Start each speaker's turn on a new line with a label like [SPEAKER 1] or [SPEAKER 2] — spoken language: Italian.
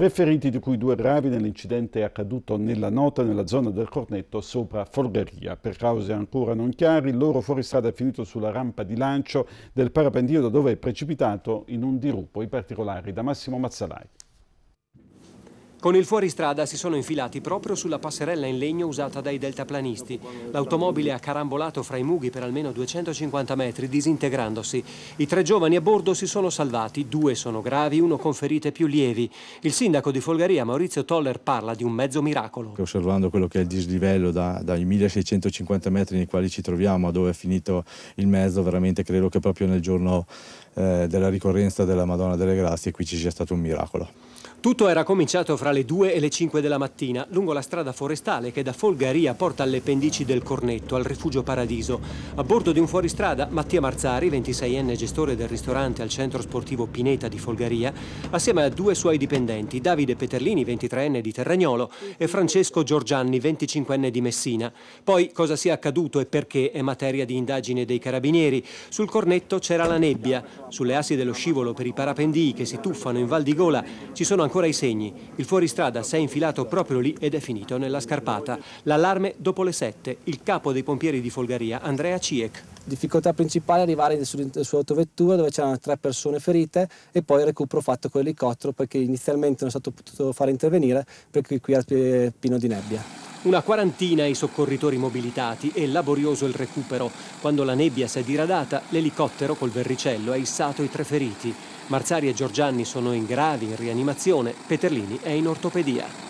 [SPEAKER 1] Tre feriti, di cui due gravi, nell'incidente accaduto nella nota nella zona del Cornetto sopra Folgaria. Per cause ancora non chiari, il loro fuoristrada è finito sulla rampa di lancio del parapendio da dove è precipitato in un dirupo. I particolari da Massimo Mazzalai.
[SPEAKER 2] Con il fuoristrada si sono infilati proprio sulla passerella in legno usata dai deltaplanisti. L'automobile ha carambolato fra i mughi per almeno 250 metri, disintegrandosi. I tre giovani a bordo si sono salvati, due sono gravi, uno con ferite più lievi. Il sindaco di Folgaria, Maurizio Toller, parla di un mezzo miracolo.
[SPEAKER 3] Osservando quello che è il dislivello da, dai 1650 metri nei quali ci troviamo a dove è finito il mezzo, veramente credo che proprio nel giorno eh, della ricorrenza della Madonna delle Grazie qui ci sia stato un miracolo.
[SPEAKER 2] Tutto era cominciato fra tra le 2 e le 5 della mattina lungo la strada forestale che da Folgaria porta alle pendici del Cornetto, al rifugio Paradiso. A bordo di un fuoristrada, Mattia Marzari, 26enne gestore del ristorante al centro sportivo Pineta di Folgaria, assieme a due suoi dipendenti, Davide Peterlini, 23enne di Terragnolo, e Francesco Giorgianni, 25enne di Messina. Poi cosa sia accaduto e perché è materia di indagine dei carabinieri. Sul Cornetto c'era la nebbia, sulle assi dello scivolo per i parapendii che si tuffano in Val di Gola ci sono ancora i segni. Il fuori fuoristrada si è infilato proprio lì ed è finito nella scarpata. L'allarme dopo le 7. Il capo dei pompieri di Folgaria, Andrea Ciek.
[SPEAKER 4] Difficoltà principale è arrivare sull'autovettura dove c'erano tre persone ferite e poi il recupero fatto con l'elicottero perché inizialmente non è stato potuto fare intervenire perché qui è eh, pieno di nebbia.
[SPEAKER 2] Una quarantina i soccorritori mobilitati e laborioso il recupero. Quando la nebbia si è diradata, l'elicottero col verricello ha issato i tre feriti. Marzari e Giorgianni sono in gravi in rianimazione,
[SPEAKER 3] Peterlini è in ortopedia.